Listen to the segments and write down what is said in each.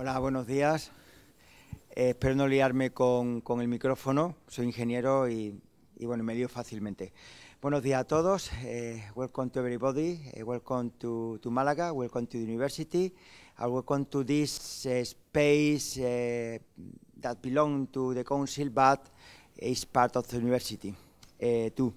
Hola, buenos días. Eh, espero no liarme con, el micrófono. Soy ingeniero y, bueno, me lío fácilmente. Buenos días a todos. Eh, welcome to everybody. Eh, welcome to, to, Málaga. Welcome to the university. Uh, welcome to this space that belongs to the council, but is part of the university too.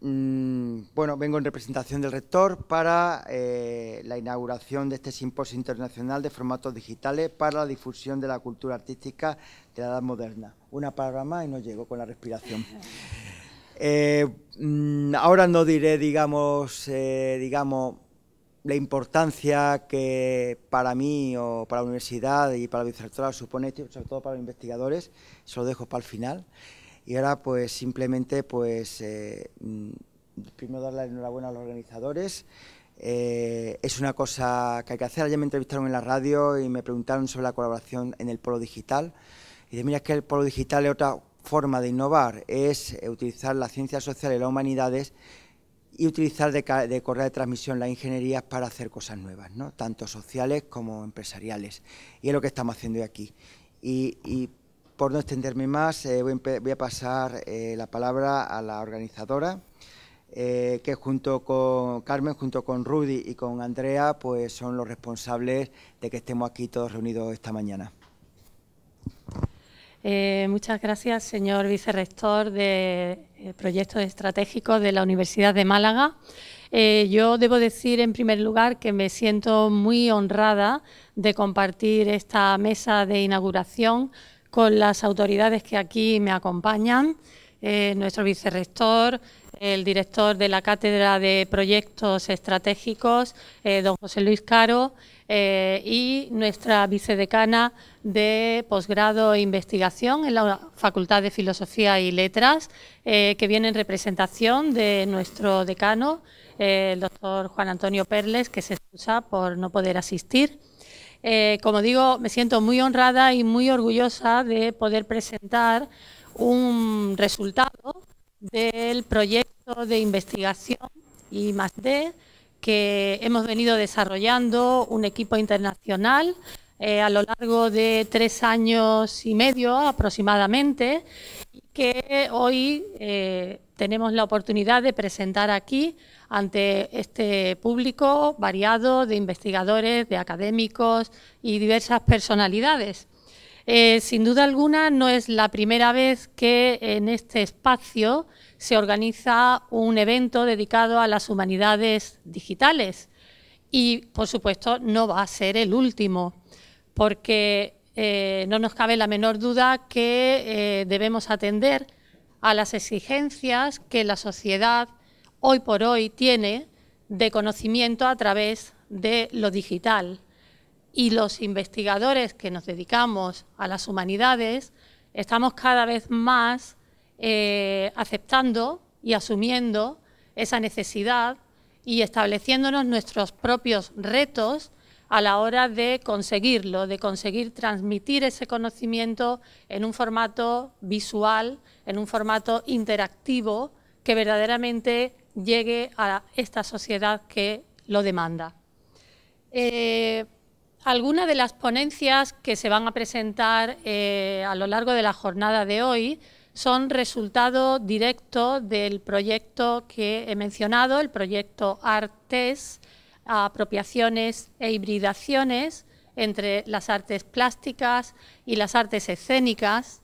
Mm, bueno, vengo en representación del rector para eh, la inauguración de este simposio internacional de formatos digitales para la difusión de la cultura artística de la edad moderna. Una palabra más y no llego con la respiración. Eh, mm, ahora no diré, digamos, eh, digamos, la importancia que para mí o para la universidad y para la vicerrectora supone, sobre todo para los investigadores, se lo dejo para el final. Y ahora pues simplemente pues eh, mm, primero dar la enhorabuena a los organizadores. Eh, es una cosa que hay que hacer. Ayer me entrevistaron en la radio y me preguntaron sobre la colaboración en el polo digital. Y de mira, es que el polo digital es otra forma de innovar, es eh, utilizar las ciencias sociales y las humanidades y utilizar de, de correa de transmisión las ingenierías para hacer cosas nuevas, ¿no? tanto sociales como empresariales. Y es lo que estamos haciendo hoy aquí. Y, y por no extenderme más, eh, voy, a pasar eh, la palabra a la organizadora, eh, que junto con Carmen, junto con Rudy y con Andrea, pues son los responsables de que estemos aquí todos reunidos esta mañana. muchas gracias, señor vicerrector de Proyectos Estratégicos de la Universidad de Málaga. yo debo decir en primer lugar que me siento muy honrada de compartir esta mesa de inauguración con las autoridades que aquí me acompañan, eh, nuestro vicerrector, el director de la Cátedra de Proyectos Estratégicos, eh, don José Luis Caro, eh, y nuestra vicedecana de posgrado e investigación en la Facultad de Filosofía y Letras, que viene en representación de nuestro decano, el doctor Juan Antonio Perles, que se excusa por no poder asistir. Eh, como digo, me siento muy honrada y muy orgullosa de poder presentar un resultado del proyecto de investigación y más de que hemos venido desarrollando un equipo internacional eh, a lo largo de tres años y medio aproximadamente, que hoy eh, tenemos la oportunidad de presentar aquí ante este público variado de investigadores, de académicos y diversas personalidades. Eh, sin duda alguna no es la primera vez que en este espacio se organiza un evento dedicado a las humanidades digitales y por supuesto no va a ser el último porque eh, no nos cabe la menor duda que eh, debemos atender a las exigencias que la sociedad hoy por hoy tiene de conocimiento a través de lo digital. Y los investigadores que nos dedicamos a las humanidades estamos cada vez más eh, aceptando y asumiendo esa necesidad y estableciéndonos nuestros propios retos a la hora de conseguirlo, de conseguir transmitir ese conocimiento en un formato visual, en un formato interactivo que verdaderamente llegue a esta sociedad que lo demanda. Eh, algunas de las ponencias que se van a presentar eh, a lo largo de la jornada de hoy son resultado directo del proyecto que he mencionado, el proyecto ARTES, a apropiaciones e hibridaciones entre las artes plásticas y las artes escénicas,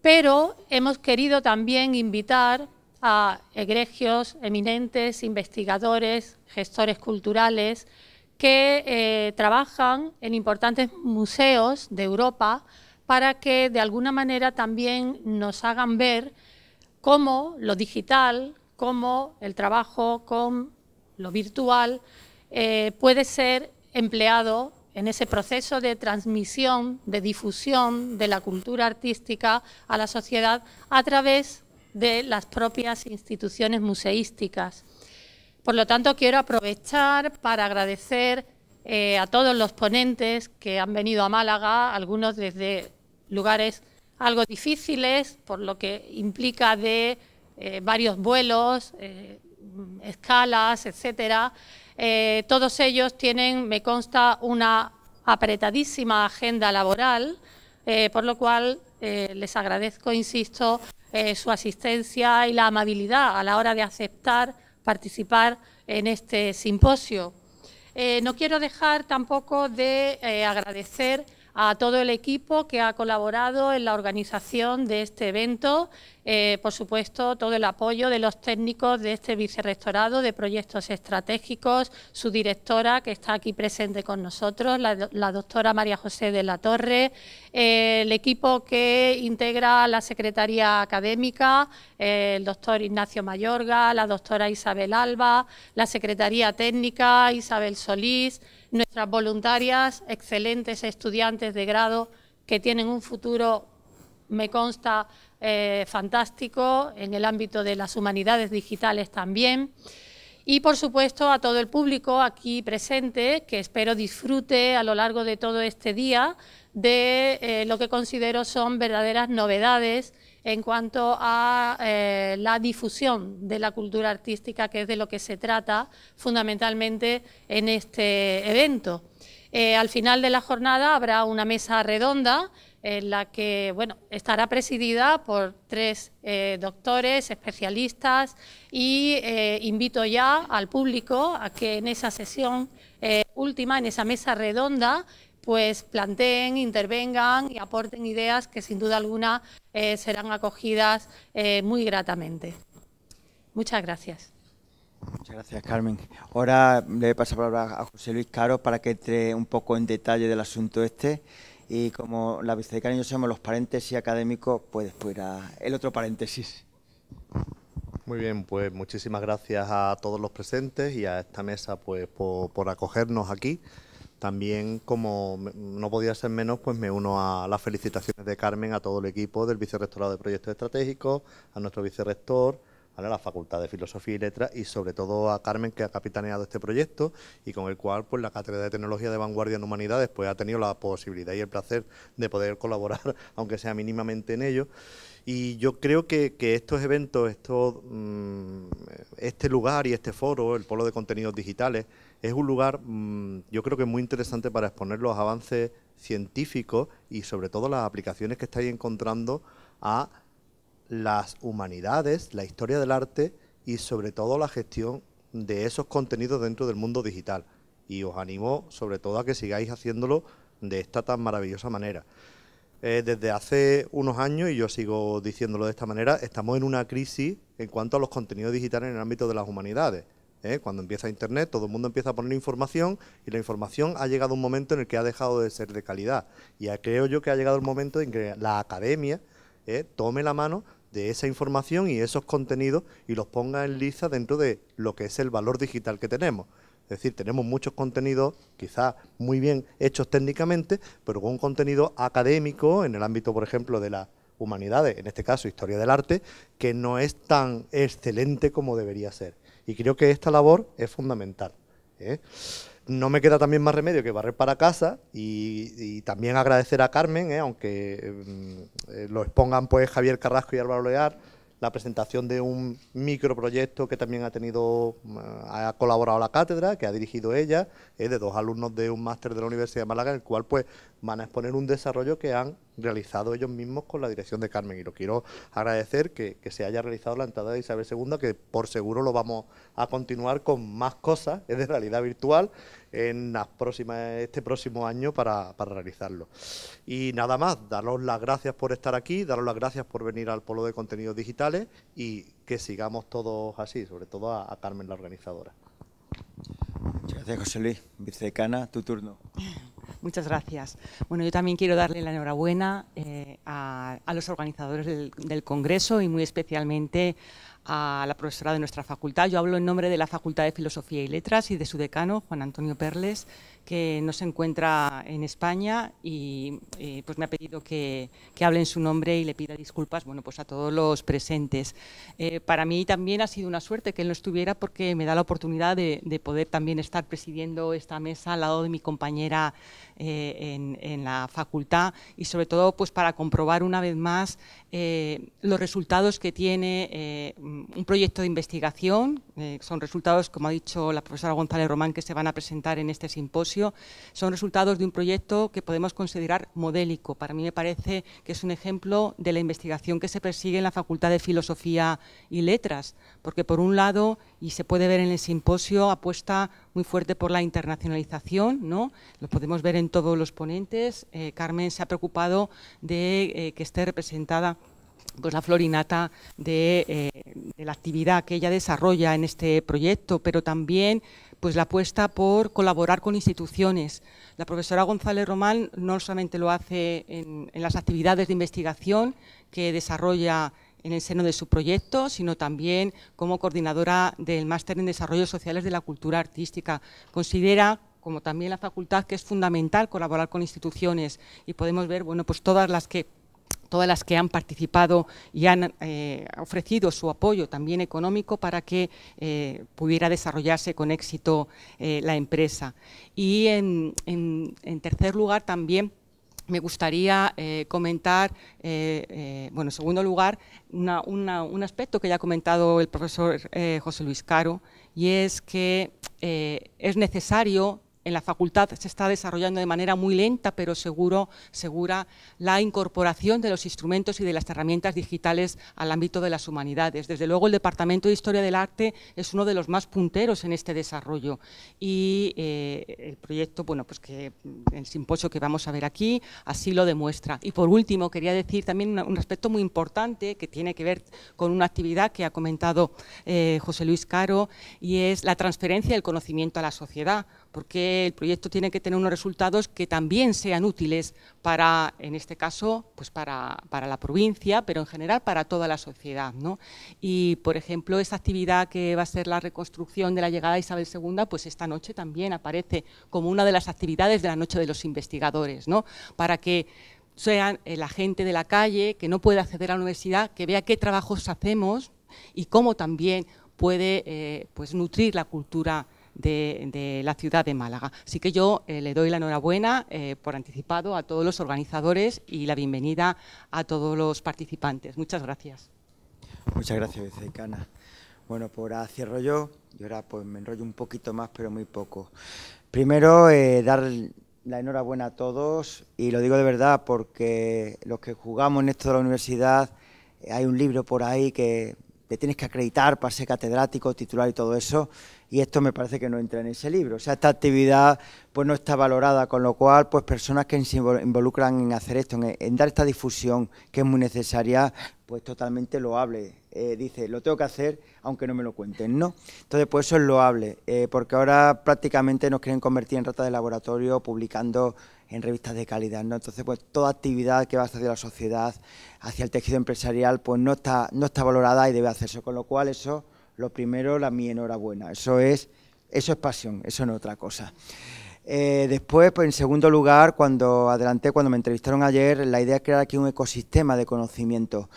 pero hemos querido también invitar a egregios, eminentes, investigadores, gestores culturales que eh, trabajan en importantes museos de Europa para que de alguna manera también nos hagan ver cómo lo digital, cómo el trabajo con lo virtual eh, puede ser empleado en ese proceso de transmisión, de difusión de la cultura artística a la sociedad a través de las propias instituciones museísticas. Por lo tanto, quiero aprovechar para agradecer eh, a todos los ponentes que han venido a Málaga, algunos desde lugares algo difíciles, por lo que implica de eh, varios vuelos, escalas, etcétera, eh, todos ellos tienen, me consta, una apretadísima agenda laboral, eh, por lo cual eh, les agradezco, insisto, su asistencia y la amabilidad a la hora de aceptar participar en este simposio. no quiero dejar tampoco de agradecer a todo el equipo que ha colaborado en la organización de este evento, eh, por supuesto todo el apoyo de los técnicos de este vicerrectorado de proyectos estratégicos, su directora que está aquí presente con nosotros, la, doctora María José de la Torre, eh, el equipo que integra la Secretaría Académica, eh, el doctor Ignacio Mayorga, la doctora Isabel Alba, la Secretaría Técnica, Isabel Solís, nuestras voluntarias, excelentes estudiantes de grado que tienen un futuro, me consta, eh, fantástico en el ámbito de las humanidades digitales también. Y, por supuesto, a todo el público aquí presente, que espero disfrute a lo largo de todo este día de eh, lo que considero son verdaderas novedades en cuanto a eh, la difusión de la cultura artística, que es de lo que se trata fundamentalmente en este evento. Eh, al final de la jornada habrá una mesa redonda en la que bueno, estará presidida por tres eh, doctores, especialistas y invito ya al público a que en esa sesión última, en esa mesa redonda, pues planteen, intervengan y aporten ideas que sin duda alguna eh, serán acogidas eh, muy gratamente. Muchas gracias. Muchas gracias, Carmen. Ahora le paso la palabra a José Luis Caro para que entre un poco en detalle del asunto este. Y como la vicedecana de yo somos los paréntesis académicos, pues después el otro paréntesis. Muy bien, pues muchísimas gracias a todos los presentes y a esta mesa pues, por acogernos aquí. También, como no podía ser menos, pues me uno a las felicitaciones de Carmen, a todo el equipo del Vicerrectorado de Proyectos Estratégicos, a nuestro vicerrector, a la Facultad de Filosofía y Letras y sobre todo a Carmen que ha capitaneado este proyecto y con el cual pues la Cátedra de Tecnología de Vanguardia en Humanidades pues ha tenido la posibilidad y el placer de poder colaborar aunque sea mínimamente en ello y yo creo que, estos eventos, estos, mm, este lugar y este foro, el Polo de Contenidos Digitales es un lugar, mm, yo creo que muy interesante para exponer los avances científicos y sobre todo las aplicaciones que estáis encontrando a las humanidades, la historia del arte y sobre todo la gestión de esos contenidos dentro del mundo digital. Y os animo sobre todo a que sigáis haciéndolo de esta tan maravillosa manera. Eh, desde hace unos años, y yo sigo diciéndolo de esta manera, estamos en una crisis en cuanto a los contenidos digitales en el ámbito de las humanidades. ¿eh? Cuando empieza Internet, todo el mundo empieza a poner información y la información ha llegado a un momento en el que ha dejado de ser de calidad. Y creo yo que ha llegado el momento en que la academia ¿eh? tome la mano de esa información y esos contenidos y los ponga en lista dentro de lo que es el valor digital que tenemos. Es decir, tenemos muchos contenidos, quizás muy bien hechos técnicamente, pero con un contenido académico en el ámbito, por ejemplo, de las humanidades, en este caso historia del arte, que no es tan excelente como debería ser. Y creo que esta labor es fundamental. ¿eh? No me queda también más remedio que barrer para casa y, también agradecer a Carmen, ¿eh? aunque mm, eh, lo expongan pues Javier Carrasco y Álvaro Lear, la presentación de un microproyecto que también ha tenido, mm, ha colaborado la cátedra, que ha dirigido ella, de dos alumnos de un máster de la Universidad de Málaga, en el cual pues van a exponer un desarrollo que han realizado ellos mismos con la dirección de Carmen. Y lo quiero agradecer que, se haya realizado la entrada de Isabel II, que por seguro lo vamos a continuar con más cosas de realidad virtual en las próximas, este próximo año para, realizarlo. Y nada más, daros las gracias por estar aquí, daros las gracias por venir al Polo de Contenidos Digitales y que sigamos todos así, sobre todo a, Carmen la organizadora. Muchas gracias, José Luis. Vicecana, tu turno. Muchas gracias. Bueno, yo también quiero darle la enhorabuena eh, a, los organizadores del, Congreso y muy especialmente a la profesora de nuestra facultad. Yo hablo en nombre de la Facultad de Filosofía y Letras y de su decano, Juan Antonio Perles, que no se encuentra en España y eh, pues me ha pedido que, hable en su nombre y le pida disculpas bueno, pues a todos los presentes. Eh, para mí también ha sido una suerte que él no estuviera porque me da la oportunidad de, poder también estar presidiendo esta mesa al lado de mi compañera eh, en, en, la facultad y sobre todo pues para comprobar una vez más los resultados que tiene un proyecto de investigación. son resultados, como ha dicho la profesora González Román, que se van a presentar en este simposio son resultados de un proyecto que podemos considerar modélico. Para mí me parece que es un ejemplo de la investigación que se persigue en la Facultad de Filosofía y Letras, porque por un lado, y se puede ver en el simposio, apuesta muy fuerte por la internacionalización, ¿no? lo podemos ver en todos los ponentes. Eh, Carmen se ha preocupado de eh, que esté representada pues la florinata de, eh, de, la actividad que ella desarrolla en este proyecto, pero también pues la apuesta por colaborar con instituciones. La profesora González Román no solamente lo hace en, las actividades de investigación que desarrolla en el seno de su proyecto, sino también como coordinadora del Máster en Desarrollo Sociales de la Cultura Artística. Considera como también la facultad, que es fundamental colaborar con instituciones y podemos ver bueno, pues todas las que todas las que han participado y han eh, ofrecido su apoyo también económico para que eh, pudiera desarrollarse con éxito eh, la empresa. Y en, tercer lugar también me gustaría comentar, bueno, en segundo lugar, un aspecto que ya ha comentado el profesor José Luis Caro, y es que es necesario en la facultad se está desarrollando de manera muy lenta pero seguro, segura la incorporación de los instrumentos y de las herramientas digitales al ámbito de las humanidades. Desde luego el Departamento de Historia del Arte es uno de los más punteros en este desarrollo y eh, el proyecto, bueno, pues que el simposio que vamos a ver aquí así lo demuestra. Y por último quería decir también un aspecto muy importante que tiene que ver con una actividad que ha comentado eh, José Luis Caro y es la transferencia del conocimiento a la sociedad porque el proyecto tiene que tener unos resultados que también sean útiles para, en este caso, pues para, para la provincia, pero en general para toda la sociedad. ¿no? Y, por ejemplo, esa actividad que va a ser la reconstrucción de la llegada de Isabel II, pues esta noche también aparece como una de las actividades de la Noche de los Investigadores, ¿no? para que sean la gente de la calle que no puede acceder a la universidad, que vea qué trabajos hacemos y cómo también puede eh, pues, nutrir la cultura de, la ciudad de Málaga. Así que yo eh, le doy la enhorabuena eh, por anticipado a todos los organizadores y la bienvenida a todos los participantes. Muchas gracias. Muchas gracias, vicecana. Bueno, por pues ahora cierro yo y ahora pues me enrollo un poquito más, pero muy poco. Primero, eh, dar la enhorabuena a todos y lo digo de verdad porque los que jugamos en esto de la universidad, hay un libro por ahí que te tienes que acreditar para ser catedrático, titular y todo eso y esto me parece que no entra en ese libro. O sea, esta actividad pues no está valorada, con lo cual pues personas que se involucran en hacer esto, en, dar esta difusión que es muy necesaria, pues totalmente lo hable, eh, dice, lo tengo que hacer aunque no me lo cuenten, ¿no? Entonces, pues eso es loable, eh, porque ahora prácticamente nos quieren convertir en ratas de laboratorio publicando en revistas de calidad, ¿no? Entonces, pues toda actividad que va hacia la sociedad, hacia el tejido empresarial, pues no está, no está valorada y debe hacerse, con lo cual eso lo primero, la mi enhorabuena. Eso es, eso es pasión, eso no es otra cosa. Eh, después, pues, en segundo lugar, cuando adelanté, cuando me entrevistaron ayer, la idea es crear aquí un ecosistema de conocimiento.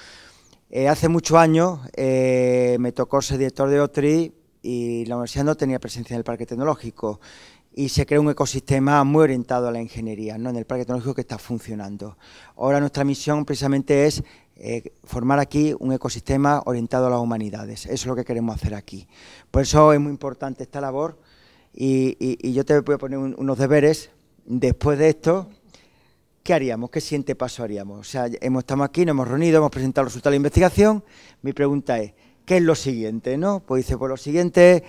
Eh, hace muchos años eh, me tocó ser director de OTRI y la universidad no tenía presencia en el parque tecnológico y se creó un ecosistema muy orientado a la ingeniería, ¿no? en el parque tecnológico que está funcionando. Ahora nuestra misión precisamente es eh, formar aquí un ecosistema orientado a las humanidades. Eso es lo que queremos hacer aquí. Por eso es muy importante esta labor y, yo te voy a poner unos deberes. Después de esto, ¿qué haríamos? ¿Qué siguiente paso haríamos? O sea, hemos, estado aquí, nos hemos reunido, hemos presentado el resultado de la investigación. Mi pregunta es, ¿qué es lo siguiente? ¿no? Pues dice, pues lo siguiente,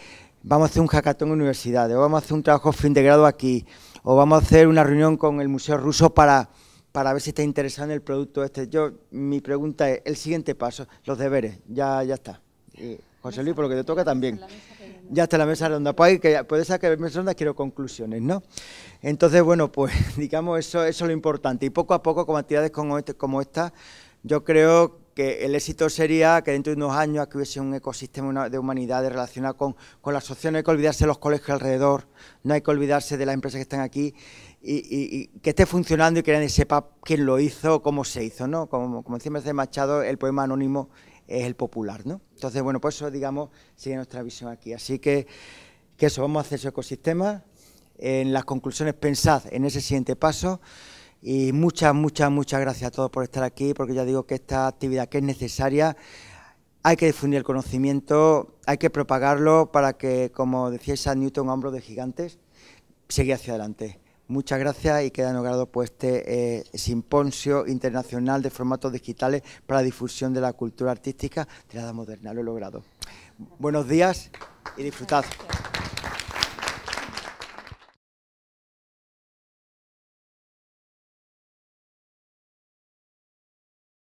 vamos a hacer un hackathon en universidades, o vamos a hacer un trabajo fin de grado aquí, o vamos a hacer una reunión con el Museo Ruso para para ver si está interesado en el producto este. Yo, mi pregunta es, el siguiente paso, los deberes, ya, ya está. José Luis, por lo que te toca también. Ya está la mesa redonda. Pues, que, pues ser que mesa redonda quiero conclusiones, ¿no? Entonces, bueno, pues digamos, eso, es lo importante. Y poco a poco, con actividades como, este, como esta, yo creo que el éxito sería que dentro de unos años aquí hubiese un ecosistema de humanidades relacionado con, con la asociación. No hay que olvidarse de los colegios alrededor, no hay que olvidarse de las empresas que están aquí y, que esté funcionando y que nadie sepa quién lo hizo, cómo se hizo, ¿no? Como, como decía Mercedes Machado, el poema anónimo es el popular, ¿no? Entonces, bueno, pues eso, digamos, sigue nuestra visión aquí. Así que, eso, vamos a hacer su ecosistema. En las conclusiones pensad en ese siguiente paso. Y muchas, muchas, muchas gracias a todos por estar aquí, porque ya digo que esta actividad que es necesaria, hay que difundir el conocimiento, hay que propagarlo para que, como decía San Newton, hombro de gigantes, siga hacia adelante. Muchas gracias y queda logrado pues, este eh, simposio internacional de formatos digitales para la difusión de la cultura artística de la edad moderna. Lo he logrado. Buenos días y disfrutad.